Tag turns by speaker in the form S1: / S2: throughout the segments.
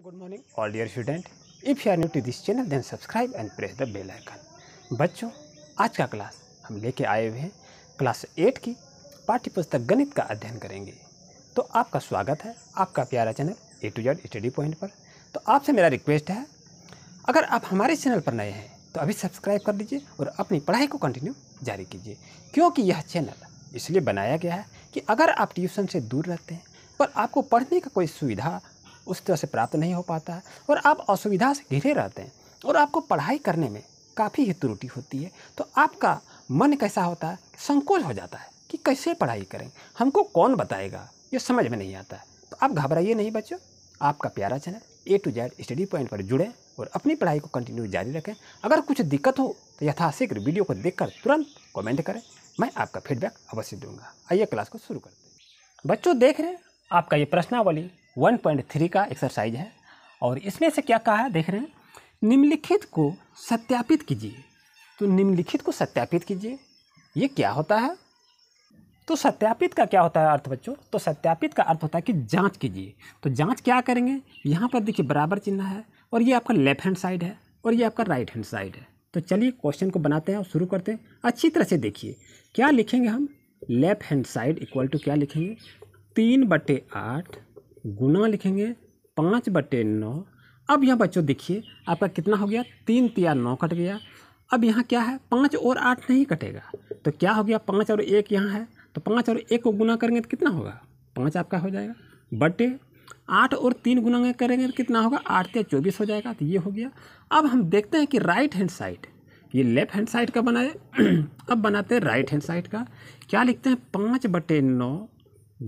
S1: good morning all dear student if you are new to this channel then subscribe and press the bell icon बच्चों आज का class हम लेके आए हुए हैं क्लास एट की पाठ्यपुस्तक गणित का अध्ययन करेंगे तो आपका स्वागत है आपका प्यारा channel A to Z study point पर तो आपसे मेरा रिक्वेस्ट है अगर आप हमारे चैनल पर नए हैं तो अभी सब्सक्राइब कर लीजिए और अपनी पढ़ाई को कंटिन्यू जारी कीजिए क्योंकि यह चैनल इसलिए बनाया गया है कि अगर आप ट्यूशन से दूर रहते हैं पर आपको पढ़ने का कोई सुविधा उस तरह से प्राप्त नहीं हो पाता है और आप असुविधा से घिरे रहते हैं और आपको पढ़ाई करने में काफ़ी ही त्रुटि होती है तो आपका मन कैसा होता है संकोच हो जाता है कि कैसे पढ़ाई करें हमको कौन बताएगा ये समझ में नहीं आता है तो आप घबराइए नहीं बच्चों आपका प्यारा channel A to Z study point पर जुड़ें और अपनी पढ़ाई को कंटिन्यू जारी रखें अगर कुछ दिक्कत हो तो यथाशीघ्र वीडियो को देखकर तुरंत कमेंट करें मैं आपका फीडबैक अवश्य दूंगा आइए क्लास को शुरू करते हैं बच्चों देख रहे हैं आपका ये प्रश्नावली 1.3 का एक्सरसाइज है और इसमें से क्या कहा है देख रहे हैं निम्नलिखित को सत्यापित कीजिए तो निम्नलिखित को सत्यापित कीजिए ये क्या होता है तो सत्यापित का क्या होता है अर्थ बच्चों तो सत्यापित का अर्थ होता है कि जांच कीजिए तो जांच क्या करेंगे यहाँ पर देखिए बराबर चिन्ह है और ये आपका लेफ्ट हैंड साइड है और ये आपका राइट हैंड साइड है तो चलिए क्वेश्चन को बनाते हैं और शुरू करते हैं अच्छी तरह से देखिए क्या लिखेंगे हम left hand side equal to क्या लिखेंगे तीन बटे आठ गुना लिखेंगे पाँच बटे नौ अब यहाँ बच्चों देखिए आपका कितना हो गया तीन तिया नौ कट गया अब यहाँ क्या है पाँच और आठ नहीं कटेगा तो क्या हो गया पाँच और एक यहाँ है तो पाँच और एक को गुना करेंगे तो कितना होगा पाँच आपका हो जाएगा बटे आठ और तीन गुना करेंगे तो कितना होगा आठ या चौबीस हो जाएगा तो ये हो गया अब हम देखते हैं कि राइट हैंड साइड ये लेफ्ट हैंड साइड का बनाए अब बनाते हैं राइट हैंड साइड का क्या लिखते हैं पाँच बटे नौ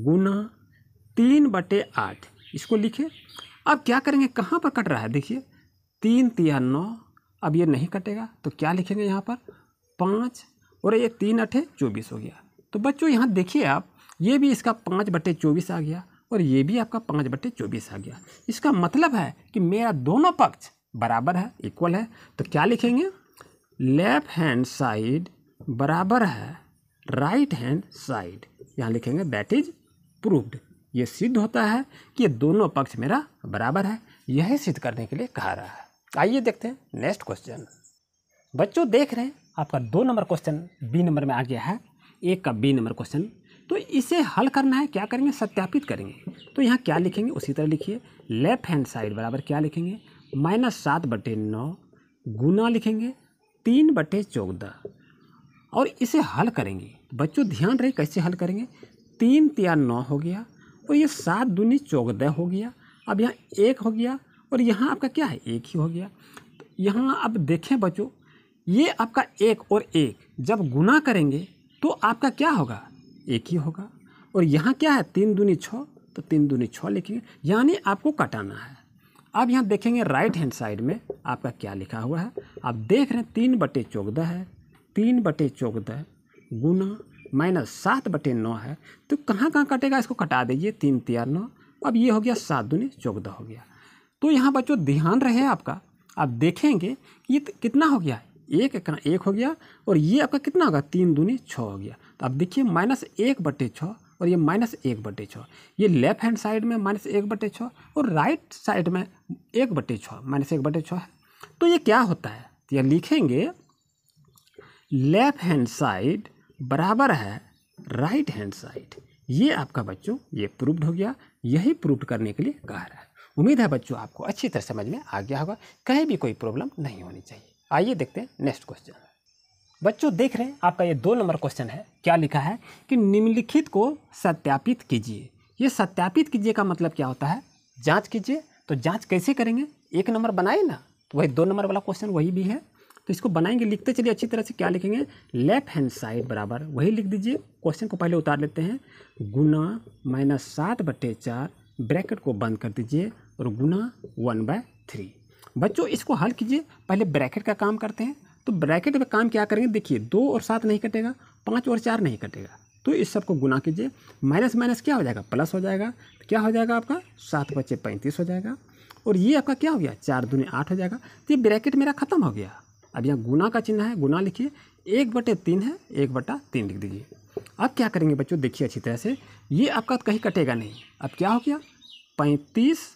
S1: गुना तीन बटे आठ इसको लिखिए अब क्या करेंगे कहाँ पर कट रहा है देखिए तीन तिया नौ अब ये नहीं कटेगा तो क्या लिखेंगे यहाँ पर पाँच और ये तीन अठे चौबीस हो गया तो बच्चों यहाँ देखिए आप ये भी इसका पाँच बटे चौबीस आ गया और ये भी आपका पाँच बटे चौबीस आ गया इसका मतलब है कि मेरा दोनों पक्ष बराबर है इक्वल है तो क्या लिखेंगे लेफ्ट हैंड साइड बराबर है राइट हैंड साइड यहाँ लिखेंगे दैट इज प्रूव्ड ये सिद्ध होता है कि दोनों पक्ष मेरा बराबर है यही सिद्ध करने के लिए कहा रहा है आइए देखते हैं नेक्स्ट क्वेश्चन बच्चों देख रहे हैं आपका दो नंबर क्वेश्चन बी नंबर में आ गया है एक का बी नंबर क्वेश्चन तो इसे हल करना है क्या करेंगे सत्यापित करेंगे तो यहाँ क्या लिखेंगे उसी तरह लिखिए लेफ्ट हैंड साइड बराबर क्या लिखेंगे माइनस सात बटे नौ गुना लिखेंगे तीन बटे चौदह और इसे हल करेंगे बच्चों ध्यान रहे कैसे हल करेंगे तीन तिया नौ हो गया तो ये सात दूनी चौदह हो गया अब यहाँ एक हो गया और यहाँ आपका क्या है एक ही हो गया तो यहाँ अब देखें बच्चों ये आपका एक और एक जब गुना करेंगे तो आपका क्या होगा एक ही होगा और यहाँ क्या है तीन दूनी छः तो तीन दूनी छः लिखेंगे यानी आपको कटाना है अब यहाँ देखेंगे राइट हैंड साइड में आपका क्या लिखा हुआ है आप देख रहे हैं तीन बटे चौदह है तीन बटे चौदह गुना माइनस सात बटे नौ है तो कहाँ कहाँ कटेगा इसको कटा दीजिए तीन तिया नौ अब ये हो गया सात दूनी चौदह हो गया तो यहाँ बच्चों ध्यान रहे आपका आप देखेंगे ये कितना हो गया एक एक, एक हो गया और ये आपका कितना होगा तीन दूनी छः हो गया तो आप देखिए माइनस एक बटे छः और ये माइनस एक बटे छः ये लेफ्ट हैंड साइड में माइनस एक बटे छः और राइट साइड में एक बटे छः माइनस एक बटे छः है तो ये क्या होता है तो यह लिखेंगे लेफ्ट हैंड साइड बराबर है राइट हैंड साइड ये आपका बच्चों ये प्रूफ हो गया यही प्रूफ करने के लिए कह रहा है उम्मीद है बच्चों आपको अच्छी तरह समझ में आ गया होगा कहीं भी कोई प्रॉब्लम नहीं होनी चाहिए आइए देखते हैं नेक्स्ट क्वेश्चन बच्चों देख रहे हैं आपका ये दो नंबर क्वेश्चन है क्या लिखा है कि निम्नलिखित को सत्यापित कीजिए ये सत्यापित कीजिए का मतलब क्या होता है जाँच कीजिए तो जाँच कैसे करेंगे एक नंबर बनाए ना तो वही दो नंबर वाला क्वेश्चन वही भी है तो इसको बनाएंगे लिखते चलिए अच्छी तरह से क्या लिखेंगे लेफ्ट हैंड साइड बराबर वही लिख दीजिए क्वेश्चन को पहले उतार लेते हैं गुना माइनस सात बटे चार ब्रैकेट को बंद कर दीजिए और गुना वन बाय थ्री बच्चों इसको हल कीजिए पहले ब्रैकेट का काम करते हैं तो ब्रैकेट में काम क्या करेंगे देखिए दो और सात नहीं कटेगा पाँच और चार नहीं कटेगा तो इस सब को गुना कीजिए माइनस माइनस क्या हो जाएगा प्लस हो जाएगा तो क्या हो जाएगा आपका सात बच्चे पैंतीस हो जाएगा और ये आपका क्या हो गया चार दूनी आठ हो जाएगा तो ये ब्रैकेट मेरा ख़त्म हो गया अब यहाँ गुना का चिन्ह है गुना लिखिए एक बटे तीन है एक बटा तीन लिख दीजिए अब क्या करेंगे बच्चों देखिए अच्छी तरह से ये आपका कहीं कटेगा नहीं अब क्या हो गया पैंतीस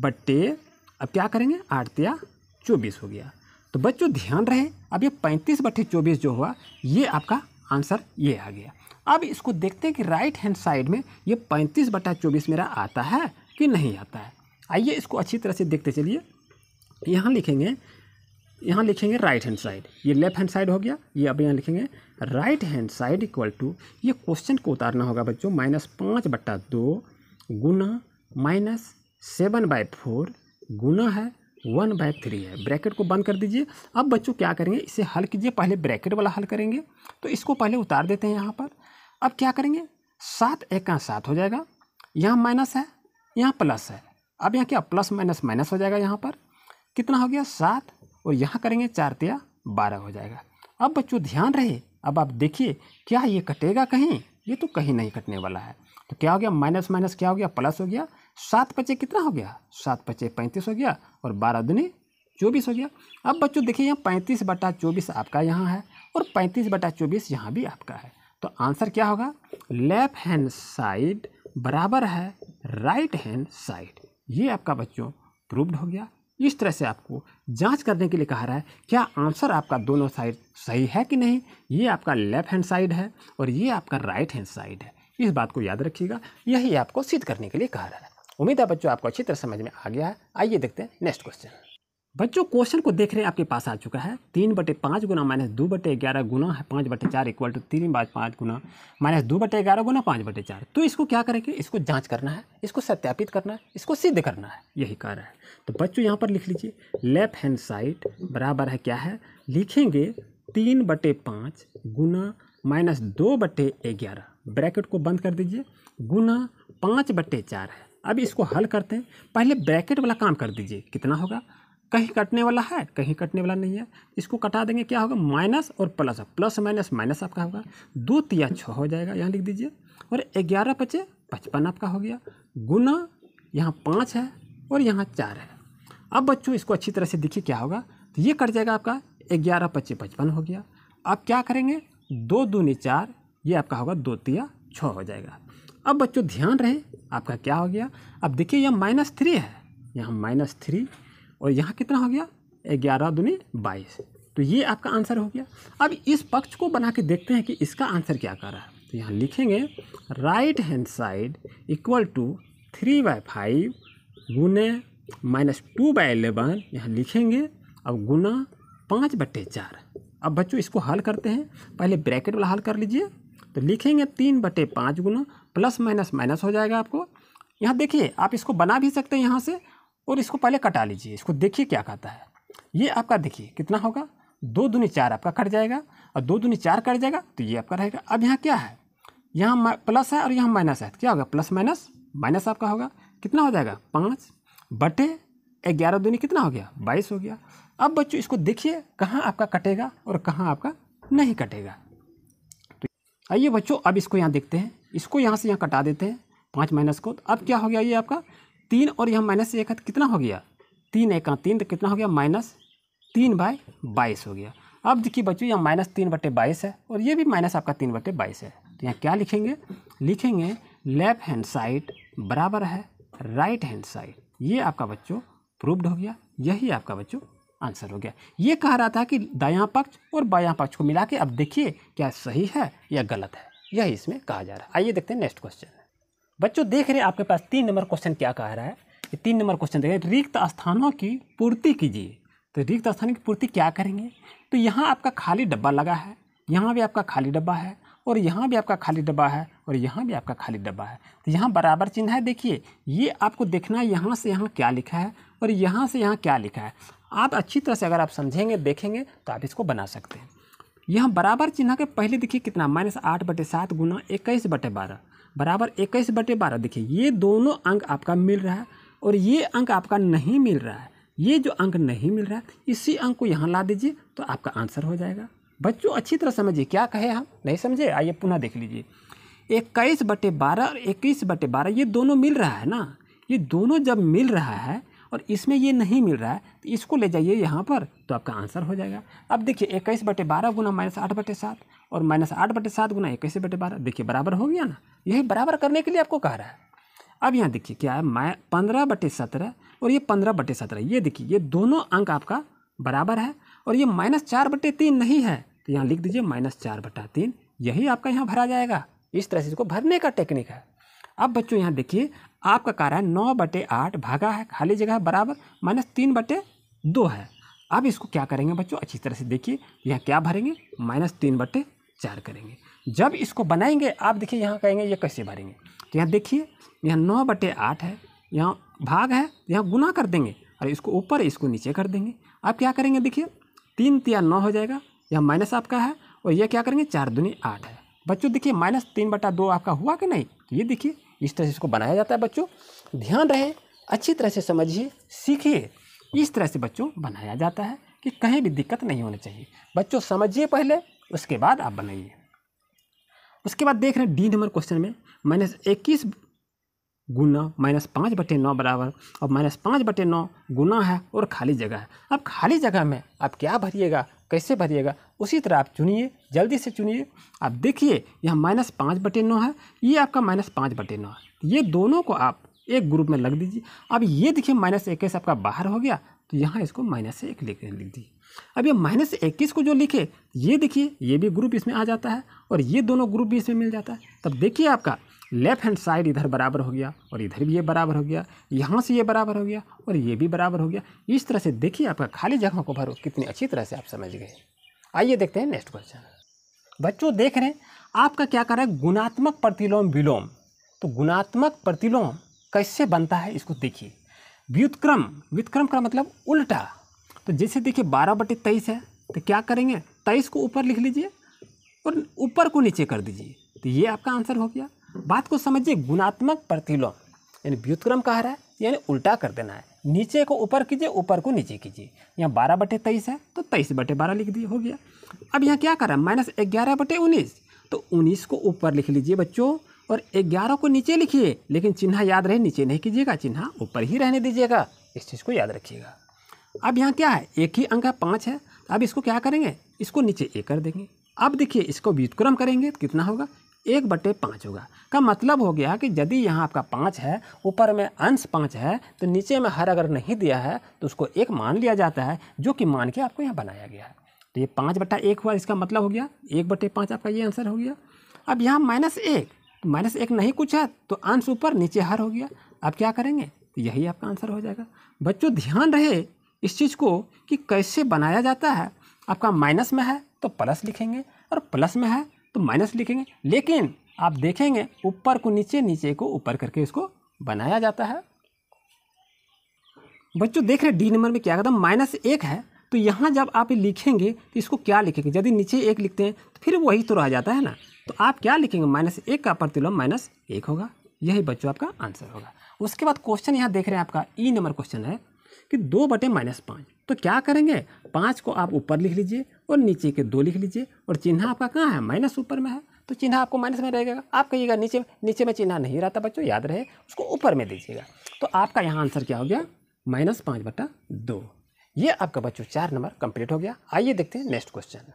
S1: बटे अब क्या करेंगे आठ तिया चौबीस हो गया तो बच्चों ध्यान रहे अब ये पैंतीस बटे चौबीस जो हुआ ये आपका आंसर ये आ गया अब इसको देखते हैं कि राइट हैंड साइड में ये पैंतीस बटा चौबीस मेरा आता है कि नहीं आता है आइए इसको अच्छी तरह से देखते चलिए यहाँ लिखेंगे यहाँ लिखेंगे राइट हैंड साइड ये लेफ्ट हैंड साइड हो गया ये अब यहाँ लिखेंगे right hand side equal to ये क्वेश्चन को उतारना होगा बच्चों माइनस पाँच बट्टा दो गुना माइनस सेवन बाय फोर गुना है वन बाय थ्री है ब्रैकेट को बंद कर दीजिए अब बच्चों क्या करेंगे इसे हल कीजिए पहले ब्रैकेट वाला हल करेंगे तो इसको पहले उतार देते हैं यहाँ पर अब क्या करेंगे सात एक का सात हो जाएगा यहाँ माइनस है यहाँ प्लस है अब यहाँ क्या प्लस माइनस माइनस हो जाएगा यहाँ पर कितना हो गया सात और यहाँ करेंगे चार तिया बारह हो जाएगा अब बच्चों ध्यान रहे अब आप देखिए क्या ये कटेगा कहीं ये तो कहीं नहीं कटने वाला है तो क्या हो गया माइनस माइनस क्या हो गया प्लस हो गया सात पचे कितना हो गया सात पचे पैंतीस हो गया और बारह दुनी चौबीस हो गया अब बच्चों देखिए यहाँ पैंतीस बटा चौबीस आपका यहाँ है और पैंतीस बटा चौबीस यहाँ भी आपका है तो आंसर क्या होगा लेफ्ट हैंड साइड बराबर है राइट हैंड साइड ये आपका बच्चों प्रूव्ड हो गया इस तरह से आपको जांच करने के लिए कहा रहा है क्या आंसर आपका दोनों साइड सही है कि नहीं ये आपका लेफ्ट हैंड साइड है और ये आपका राइट हैंड साइड है इस बात को याद रखिएगा यही आपको सिद्ध करने के लिए कहा रहा है उम्मीद है बच्चों आपको अच्छी तरह समझ में आ गया है आइए देखते हैं नेक्स्ट क्वेश्चन बच्चों क्वेश्चन को देख रहे हैं आपके पास आ चुका है तीन बटे पाँच गुना माइनस दो बटे ग्यारह गुना है पाँच बटे चार इक्वल टू तीन बाई पाँच गुना माइनस दो बटे ग्यारह गुना पाँच बटे चार तो इसको क्या करेंगे इसको जांच करना है इसको सत्यापित करना है इसको सिद्ध करना है यही कारण है तो बच्चों यहाँ पर लिख लीजिए लेफ्ट हैंड साइड बराबर है क्या है लिखेंगे तीन बटे पाँच गुना माइनस दो बटे ग्यारह ब्रैकेट को बंद कर दीजिए गुना पाँच बटे चार है अब इसको हल करते हैं पहले ब्रैकेट वाला काम कर दीजिए कितना होगा कहीं कटने वाला है कहीं कटने वाला नहीं है इसको कटा देंगे क्या होगा माइनस और प्लस प्लस माइनस माइनस आपका होगा दो तिया छः हो जाएगा यहाँ लिख दीजिए और ग्यारह पचे पचपन आपका हो गया गुना यहाँ पाँच है और यहाँ चार है अब बच्चों इसको अच्छी तरह से देखिए क्या होगा तो ये कट जाएगा आपका ग्यारह पच्चे पचपन हो गया अब क्या करेंगे दो दूनी चार ये आपका होगा दो तिया छः हो जाएगा अब बच्चों ध्यान रहे आपका क्या हो गया अब देखिए यह माइनस थ्री है यहाँ माइनस थ्री और यहाँ कितना हो गया ग्यारह दुनी बाईस तो ये आपका आंसर हो गया अब इस पक्ष को बना के देखते हैं कि इसका आंसर क्या कर रहा है तो यहाँ लिखेंगे right hand side equal to three by five गुने माइनस टू बाई एलेवन यहाँ लिखेंगे अब गुना पाँच बट्टे चार अब बच्चों इसको हल करते हैं पहले ब्रैकेट वाला हल कर लीजिए तो लिखेंगे तीन बटे पाँच गुना प्लस माइनस माइनस हो जाएगा आपको यहाँ देखिए आप इसको बना भी सकते हैं यहाँ से और इसको पहले कटा लीजिए इसको देखिए क्या कहता है ये आपका देखिए कितना होगा दो दूनी चार आपका कट जाएगा और दो दूनी चार कट जाएगा तो ये आपका रहेगा अब यहाँ क्या है यहाँ प्लस है और यहाँ माइनस है तो क्या होगा प्लस माइनस माइनस आपका होगा कितना हो जाएगा पाँच बटे ग्यारह दूनी कितना हो गया बाईस हो गया अब बच्चों इसको देखिए कहाँ आपका कटेगा और कहाँ आपका नहीं कटेगा तो आइए बच्चों अब इसको यहाँ देखते हैं इसको यहाँ से यहाँ कटा देते हैं पाँच माइनस को तो अब क्या हो गया ये आपका तीन और यहाँ माइनस एक है कितना हो गया तीन एक तीन तो कितना हो गया माइनस तीन बाय बाईस हो गया अब देखिए बच्चों यहाँ माइनस तीन बटे बाईस है और ये भी माइनस आपका तीन बटे बाईस है तो यहाँ क्या लिखेंगे लिखेंगे लेफ्ट हैंड साइड बराबर है राइट हैंड साइड ये आपका बच्चों प्रूव्ड हो गया यही आपका बच्चों आंसर हो गया ये कह रहा था कि दया पक्ष और बाया पक्ष को मिला के अब देखिए क्या सही है या गलत है यही इसमें कहा जा रहा है आइए देखते हैं नेक्स्ट क्वेश्चन बच्चों देख रहे हैं आपके पास तीन नंबर क्वेश्चन क्या कह रहा है ये तीन नंबर क्वेश्चन देख रहे रिक्त स्थानों की पूर्ति कीजिए तो रिक्त स्थानों की पूर्ति क्या करेंगे तो यहाँ आपका खाली डब्बा लगा है यहाँ भी आपका खाली डब्बा है और यहाँ भी आपका खाली डब्बा है और यहाँ भी आपका खाली डब्बा है तो यहाँ बराबर चिन्ह है देखिए ये आपको देखना है यहाँ से यहाँ क्या लिखा है और यहाँ से यहाँ क्या लिखा है आप अच्छी तरह से अगर आप समझेंगे देखेंगे तो आप इसको बना सकते हैं यहाँ बराबर चिन्ह के पहले देखिए कितना माइनस आठ बटे सात गुना इक्कीस बटे बारह बराबर इक्कीस बटे बारह देखिए ये दोनों अंक आपका मिल रहा है और ये अंक आपका नहीं मिल रहा है ये जो अंक नहीं मिल रहा है इसी अंक को यहाँ ला दीजिए तो आपका आंसर हो जाएगा बच्चों अच्छी तरह समझिए क्या कहे हम नहीं समझे आइए पुनः देख लीजिए इक्कीस बटे बारह और इक्कीस बटे बारह ये दोनों मिल रहा है ना ये दोनों जब मिल रहा है और इसमें ये नहीं मिल रहा है तो इसको ले जाइए यहाँ पर तो आपका आंसर हो जाएगा अब देखिए इक्कीस बटे बारह गुना माइनस आठ बटे सात और माइनस आठ बटे सात गुना एक कैसे बटे बारह देखिए बराबर हो गया ना यही बराबर करने के लिए आपको कह रहा है अब यहाँ देखिए क्या है मैं पंद्रह बटे सत्रह और ये पंद्रह बटे सत्रह ये देखिए ये दोनों अंक आपका बराबर है और ये माइनस चार बटे तीन नहीं है तो यहाँ लिख दीजिए माइनस चार बटा तीन यही आपका यहाँ भरा जाएगा इस तरह से इसको भरने का टेक्निक है अब बच्चों यहाँ देखिए आपका कह रहा है नौ बटे आठ भागा है खाली जगह है बराबर माइनस तीन बटे दो है अब इसको क्या करेंगे बच्चों अच्छी तरह से देखिए यहाँ क्या भरेंगे माइनस तीन बटे चार करेंगे जब इसको बनाएंगे आप देखिए यहाँ कहेंगे ये कैसे भरेंगे तो यहाँ देखिए यहाँ नौ बटे आठ है यहाँ भाग है यहाँ गुना कर देंगे और इसको ऊपर इसको नीचे कर देंगे आप क्या करेंगे देखिए तीन तिया नौ हो जाएगा यहाँ माइनस आपका है और यह क्या करेंगे चार दुनी आठ है बच्चों देखिए माइनस तीन बटा दो आपका हुआ कि नहीं तो ये देखिए इस तरह से इसको बनाया जाता है बच्चों ध्यान रहे अच्छी तरह से समझिए सीखिए इस तरह से बच्चों बनाया जाता है कि कहीं भी दिक्कत नहीं होनी चाहिए बच्चों समझिए पहले उसके बाद आप बनाइए उसके बाद देख रहे हैं डी नंबर क्वेश्चन में माइनस इक्कीस गुना माइनस पाँच बटे नौ बराबर और माइनस पाँच बटे नौ गुना है और खाली जगह है अब खाली जगह में आप क्या भरिएगा कैसे भरिएगा उसी तरह आप चुनिए जल्दी से चुनिए आप देखिए यह माइनस पाँच बटे नौ है ये आपका माइनस पाँच बटे नौ है ये दोनों को आप एक ग्रुप में लग दीजिए अब ये देखिए माइनस इक्कीस आपका बाहर हो गया तो यहाँ इसको माइनस से एक लिख दीजिए अब ये माइनस इक्कीस को जो लिखे ये देखिए ये भी ग्रुप इसमें आ जाता है और ये दोनों ग्रुप भी इसमें मिल जाता है तब देखिए आपका लेफ्ट हैंड साइड इधर बराबर हो गया और इधर भी ये बराबर हो गया यहाँ से ये बराबर हो गया और ये भी बराबर हो गया इस तरह से देखिए आपका खाली जगह को भरो कितनी अच्छी तरह से आप समझ गए आइए देखते हैं नेक्स्ट क्वेश्चन बच्चों देख रहे हैं आपका क्या कर रहा है गुणात्मक प्रतिलोम विलोम तो गुणात्मक प्रतिलोम कैसे बनता है इसको देखिए व्युतक्रम व्युतक्रम का मतलब उल्टा तो जैसे देखिए बारह बटे तेईस है तो क्या करेंगे तेईस को ऊपर लिख लीजिए और ऊपर को नीचे कर दीजिए तो ये आपका आंसर हो गया बात को समझिए गुणात्मक प्रतिलोम यानी व्युतक्रम कह रहा है यानी उल्टा कर देना है नीचे को ऊपर कीजिए ऊपर को नीचे कीजिए यहाँ बारह बटे तेईस है तो तेईस बटे बारह लिख दिए हो गया अब यहाँ क्या कर रहा है माइनस ग्यारह बटे उन्नीस तो उन्नीस को ऊपर लिख लीजिए बच्चों और ग्यारह को नीचे लिखिए लेकिन चिन्ह याद रहे नीचे नहीं कीजिएगा चिन्ह ऊपर ही रहने दीजिएगा इस चीज़ को याद रखिएगा अब यहाँ क्या है एक ही अंक है पाँच है अब इसको क्या करेंगे इसको नीचे एक कर देंगे अब देखिए इसको व्युतक्रम करेंगे तो कितना होगा एक बटे पाँच होगा का मतलब हो गया कि यदि यहाँ आपका पाँच है ऊपर में अंश पाँच है तो नीचे में हर अगर नहीं दिया है तो उसको एक मान लिया जाता है जो कि मान के आपको यहाँ बनाया गया है तो ये पाँच बटा एक हुआ इसका मतलब हो गया एक बटे पाँच आपका ये आंसर हो गया अब यहाँ माइनस एक तो माइनस एक नहीं कुछ है तो अंश ऊपर नीचे हर हो गया अब क्या करेंगे तो यही आपका आंसर हो जाएगा बच्चों ध्यान रहे इस चीज़ को कि कैसे बनाया जाता है आपका माइनस में है तो प्लस लिखेंगे और प्लस में है तो माइनस लिखेंगे लेकिन आप देखेंगे ऊपर को नीचे नीचे को ऊपर करके इसको बनाया जाता है बच्चों देख रहे डी नंबर में क्या कदम माइनस एक है तो यहाँ जब आप लिखेंगे तो इसको क्या लिखेंगे यदि नीचे एक लिखते हैं तो फिर वही तो रह जाता है ना तो आप क्या लिखेंगे माइनस एक का प्रतिलोम माइनस एक होगा यही बच्चों आपका आंसर होगा उसके बाद क्वेश्चन यहाँ देख रहे हैं आपका ई e नंबर क्वेश्चन है कि दो बटे माइनस पाँच तो क्या करेंगे पाँच को आप ऊपर लिख लीजिए और नीचे के दो लिख लीजिए और चिन्ह आपका कहाँ है माइनस ऊपर में है तो चिन्ह आपको माइनस में रहेगा आप कहिएगा नीचे नीचे में चिन्ह नहीं रहता बच्चों याद रहे उसको ऊपर में दीजिएगा तो आपका यहाँ आंसर क्या हो गया माइनस पाँच बटा दो ये आपका बच्चों चार नंबर कंप्लीट हो गया आइए देखते हैं नेक्स्ट क्वेश्चन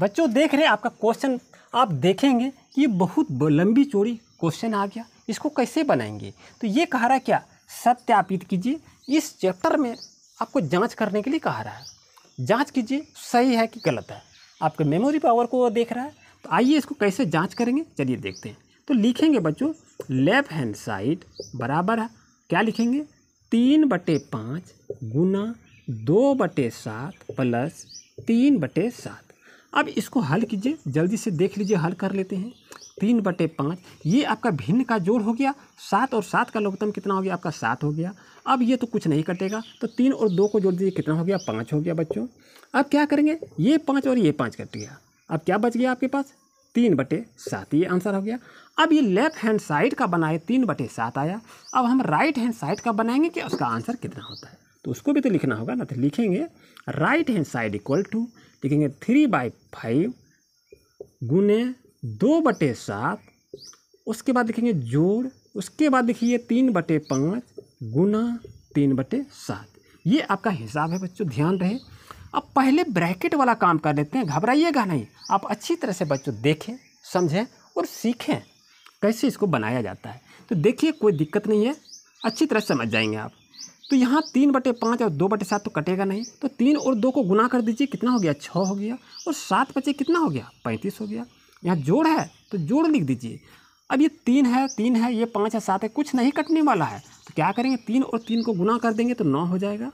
S1: बच्चों देख रहे हैं आपका क्वेश्चन आप देखेंगे कि ये बहुत लंबी चोरी क्वेश्चन आ गया इसको कैसे बनाएंगे तो ये कह रहा क्या सत्यापित कीजिए इस चैप्टर में आपको जांच करने के लिए कहा रहा है जांच कीजिए सही है कि गलत है आपके मेमोरी पावर को देख रहा है तो आइए इसको कैसे जांच करेंगे चलिए देखते हैं तो लिखेंगे बच्चों लेफ्ट हैंड साइड बराबर है क्या लिखेंगे तीन बटे पाँच गुना दो बटे सात प्लस तीन बटे सात अब इसको हल कीजिए जल्दी से देख लीजिए हल कर लेते हैं तीन बटे पाँच ये आपका भिन्न का जोड़ हो गया सात और सात का लघुतम कितना हो गया आपका सात हो गया अब ये तो कुछ नहीं कटेगा तो तीन और दो को जोड़ दीजिए कितना हो गया पाँच हो गया बच्चों अब क्या करेंगे ये पाँच और ये पाँच कट गया अब क्या बच गया आपके पास तीन बटे सात ये आंसर हो गया अब ये लेफ्ट हैंड साइड का बनाए तीन बटे सात आया अब हम राइट हैंड साइड का बनाएंगे कि उसका आंसर कितना होता है तो उसको भी तो लिखना होगा ना तो लिखेंगे right hand side equal to लिखेंगे थ्री बाई फाइव गुने दो बटे सात उसके बाद देखेंगे जोड़ उसके बाद देखिए तीन बटे पाँच गुना तीन बटे सात ये आपका हिसाब है बच्चों ध्यान रहे अब पहले ब्रैकेट वाला काम कर लेते हैं घबराइएगा नहीं आप अच्छी तरह से बच्चों देखें समझें और सीखें कैसे इसको बनाया जाता है तो देखिए कोई दिक्कत नहीं है अच्छी तरह समझ जाएंगे आप तो यहाँ तीन बटे पाँच और दो बटे सात तो कटेगा नहीं तो तीन और दो को गुना कर दीजिए कितना हो गया छः हो गया और सात बचे कितना हो गया पैंतीस हो गया यहाँ जोड़ है तो जोड़ लिख दीजिए अब ये तीन है तीन है ये पाँच है सात है कुछ नहीं कटने वाला है तो क्या करेंगे तीन और तीन को गुना कर देंगे तो नौ हो जाएगा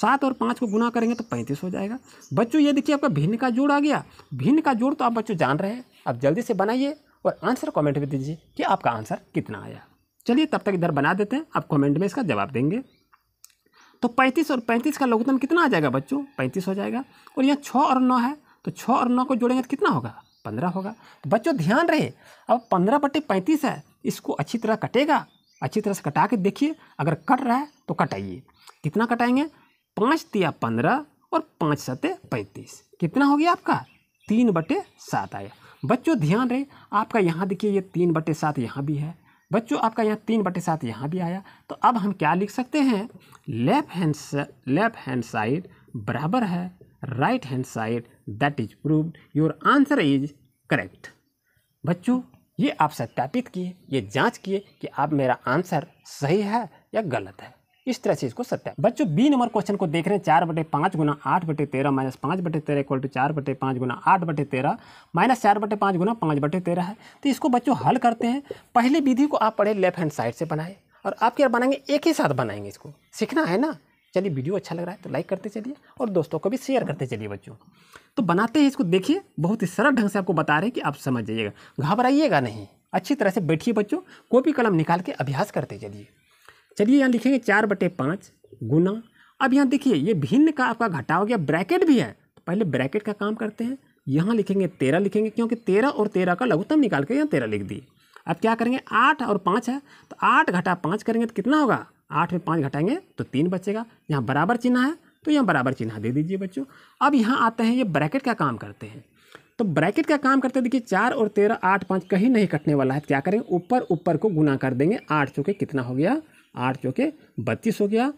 S1: सात और पाँच को गुना करेंगे तो पैंतीस हो जाएगा बच्चों ये देखिए आपका भिन्न का जोड़ आ गया भिन्न का जोड़ तो आप बच्चों जान रहे हैं आप जल्दी से बनाइए और आंसर कमेंट में दीजिए कि आपका आंसर कितना आया चलिए तब तक इधर बना देते हैं आप कमेंट में इसका जवाब देंगे तो पैंतीस और पैंतीस का लघुतम कितना आ जाएगा बच्चों पैंतीस हो जाएगा और यहाँ छः और नौ है तो छः और नौ को जोड़ेंगे तो कितना होगा पंद्रह होगा बच्चों ध्यान रहे अब पंद्रह बटे पैंतीस है इसको अच्छी तरह कटेगा अच्छी तरह से कटा के देखिए अगर कट रहा है तो कटाइए कितना कटाएंगे पाँच तिया पंद्रह और पाँच सते पैंतीस कितना हो गया आपका तीन बटे सात आया बच्चों ध्यान रहे आपका यहाँ देखिए ये तीन बटे सात यहाँ भी है बच्चों आपका यहाँ तीन बटे सात यहाँ भी आया तो अब हम क्या लिख सकते हैं left hand left hand side बराबर है right hand side that is prove your answer is correct बच्चों ये आप सत्यापित किए ये जांच किए कि आप मेरा आंसर सही है या गलत है इस तरह से इसको सत्या बच्चों बी नंबर क्वेश्चन को देख रहे हैं चार बटे पाँच गुना आठ बटे तेरह माइनस पाँच बटे तेरह इक्वल टू चार बटे पाँच गुना आठ बटे तेरह माइनस चार बटे पाँच गुना पाँच बटे तेरह है तो इसको बच्चों हल करते हैं पहले विधि को आप पढ़े लेफ्ट हैंड साइड से बनाए और आप क्या बनाएंगे एक ही साथ बनाएंगे इसको सीखना है ना चलिए वीडियो अच्छा लग रहा है तो लाइक करते चलिए और दोस्तों को भी शेयर करते चलिए बच्चों तो बनाते हैं इसको देखिए बहुत ही सरल ढंग से आपको बता रहे हैं कि आप समझ जाइएगा घबराइएगा नहीं अच्छी तरह से बैठिए बच्चों कॉपी कलम निकाल के अभ्यास करते चलिए चलिए यहाँ लिखेंगे चार बटे पाँच गुना अब यहाँ देखिए ये भिन्न का आपका हो गया ब्रैकेट भी है तो पहले ब्रैकेट का काम करते हैं यहाँ लिखेंगे तेरह लिखेंगे क्योंकि तेरह और तेरह का लघुत्तम निकाल के यहाँ तेरह लिख दिए अब क्या करेंगे आठ और पाँच है तो आठ घटा पाँच करेंगे तो कितना होगा आठ में पाँच घटाएंगे तो तीन बचेगा यहाँ बराबर चिन्ह है तो यहाँ बराबर चिन्ह दे दीजिए बच्चों अब यहाँ आते हैं ये ब्रैकेट का काम करते हैं तो ब्रैकेट का काम करते देखिए चार और तेरह आठ पाँच कहीं नहीं कटने वाला है क्या करेंगे ऊपर ऊपर को गुना कर देंगे आठ चौके कितना हो गया आठ चौके बत्तीस हो गया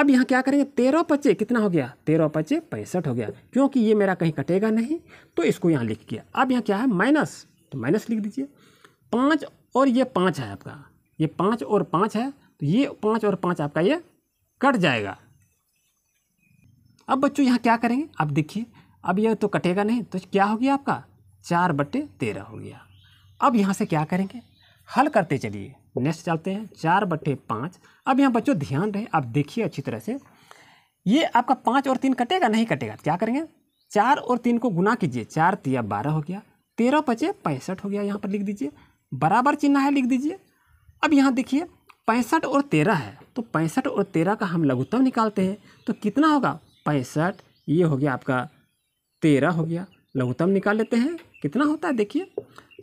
S1: अब यहाँ क्या करेंगे तेरह पच्चे कितना हो गया तेरह पच्चे पैंसठ हो गया क्योंकि ये मेरा कहीं कटेगा नहीं तो इसको यहाँ लिख किया अब यहाँ क्या है माइनस तो माइनस लिख दीजिए पाँच और ये पाँच है आपका ये पाँच और पाँच है तो ये पाँच और पाँच आपका ये कट जाएगा अब बच्चों यहाँ क्या करेंगे अब देखिए अब यह तो कटेगा नहीं तो क्या हो गया आपका चार बट्टे तेरह हो गया अब यहाँ से क्या करेंगे हल करते चलिए नेक्स्ट चलते हैं चार बट्टे पाँच अब यहाँ बच्चों ध्यान रहे आप देखिए अच्छी तरह से ये आपका पाँच और तीन कटेगा नहीं कटेगा क्या करेंगे चार और तीन को गुना कीजिए चार तिया बारह हो गया तेरह पचे पैंसठ हो गया यहाँ पर लिख दीजिए बराबर चिन्ह है लिख दीजिए अब यहाँ देखिए पैंसठ और तेरह है तो पैंसठ और तेरह का हम लघुत्तम निकालते हैं तो कितना होगा पैंसठ ये हो गया आपका तेरह हो गया लघुत्तम निकाल लेते हैं कितना होता है देखिए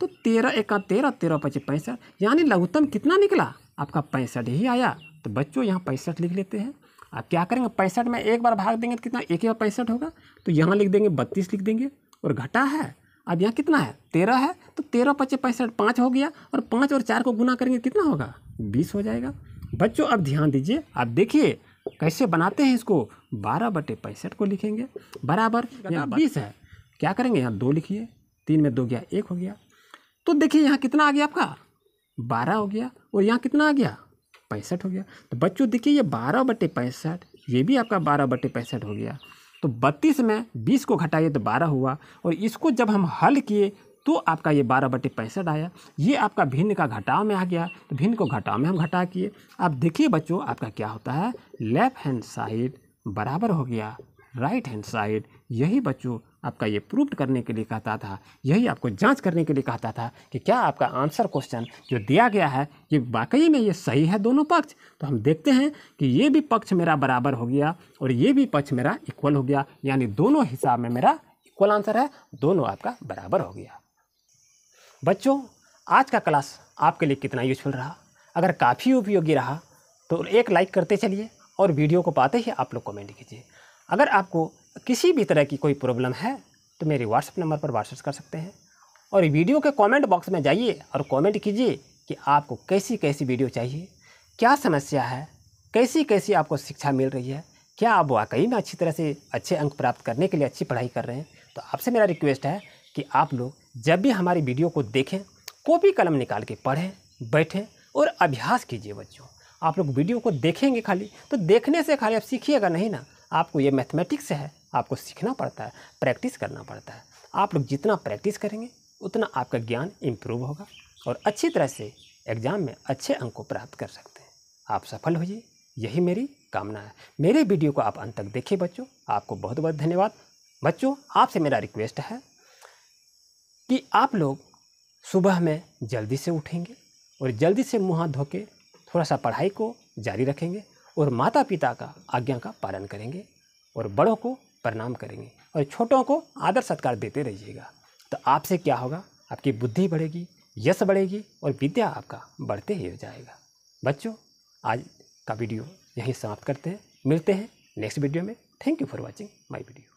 S1: तो तेरह एक तेरह तेरह पच्चीस पैंसठ यानी लघुत्तम कितना निकला आपका पैंसठ ही आया तो बच्चों यहाँ पैंसठ लिख लेते हैं आप क्या करेंगे पैंसठ में एक बार भाग देंगे तो कितना एक ही बार पैंसठ होगा तो यहाँ लिख देंगे बत्तीस लिख देंगे और घटा है अब यहाँ कितना है तेरह है तो तेरह पच्चीस पैंसठ पाँच हो गया और पाँच और चार को गुना करेंगे कितना होगा बीस हो जाएगा बच्चों अब ध्यान दीजिए आप देखिए कैसे बनाते हैं इसको बारह बटे पैंसठ को लिखेंगे बराबर यहाँ बीस है क्या करेंगे यहाँ दो लिखिए तीन में दो गया एक हो गया तो देखिए यहाँ कितना आ गया आपका बारह हो गया और यहाँ कितना आ गया पैंसठ हो गया तो बच्चों देखिए ये बारह बटे पैंसठ ये भी आपका बारह बटे पैंसठ हो गया तो बत्तीस में बीस को घटाइए तो बारह हुआ और इसको जब हम हल किए तो आपका ये बारह बटे पैंसठ आया ये आपका भिन्न का घटाव में आ गया तो भिन्न को घटाव में हम घटा किए अब देखिए बच्चों आपका क्या होता है लेफ़्ट हैंड साइड बराबर हो गया राइट हैंड साइड यही बच्चों आपका ये प्रूव करने के लिए कहता था यही आपको जांच करने के लिए कहता था कि क्या आपका आंसर क्वेश्चन जो दिया गया है ये वाकई में ये सही है दोनों पक्ष तो हम देखते हैं कि ये भी पक्ष मेरा बराबर हो गया और ये भी पक्ष मेरा इक्वल हो गया यानी दोनों हिसाब में मेरा इक्वल आंसर है दोनों आपका बराबर हो गया बच्चों आज का क्लास आपके लिए कितना यूजफुल रहा अगर काफ़ी उपयोगी रहा तो एक लाइक करते चलिए और वीडियो को पाते ही आप लोग कमेंट कीजिए अगर आपको किसी भी तरह की कोई प्रॉब्लम है तो मेरे व्हाट्सएप नंबर पर व्हाट्सएप कर सकते हैं और वीडियो के कमेंट बॉक्स में जाइए और कमेंट कीजिए कि आपको कैसी कैसी वीडियो चाहिए क्या समस्या है कैसी कैसी आपको शिक्षा मिल रही है क्या आप वाकई में अच्छी तरह से अच्छे अंक प्राप्त करने के लिए अच्छी पढ़ाई कर रहे हैं तो आपसे मेरा रिक्वेस्ट है कि आप लोग जब भी हमारी वीडियो को देखें कॉपी कलम निकाल के पढ़ें बैठें और अभ्यास कीजिए बच्चों आप लोग वीडियो को देखेंगे खाली तो देखने से खाली आप सीखिएगा नहीं ना आपको ये मैथमेटिक्स है आपको सीखना पड़ता है प्रैक्टिस करना पड़ता है आप लोग जितना प्रैक्टिस करेंगे उतना आपका ज्ञान इम्प्रूव होगा और अच्छी तरह से एग्ज़ाम में अच्छे अंक को प्राप्त कर सकते हैं आप सफल होइए यही मेरी कामना है मेरे वीडियो को आप अंत तक देखिए बच्चों आपको बहुत बहुत धन्यवाद बच्चों आपसे मेरा रिक्वेस्ट है कि आप लोग सुबह में जल्दी से उठेंगे और जल्दी से मुँह हाथ धो के थोड़ा सा पढ़ाई को जारी रखेंगे और माता पिता का आज्ञा का पालन करेंगे और बड़ों को प्रणाम करेंगे और छोटों को आदर सत्कार देते रहिएगा तो आपसे क्या होगा आपकी बुद्धि बढ़ेगी यश बढ़ेगी और विद्या आपका बढ़ते ही हो जाएगा बच्चों आज का वीडियो यहीं समाप्त करते हैं मिलते हैं नेक्स्ट वीडियो में thank you for watching my video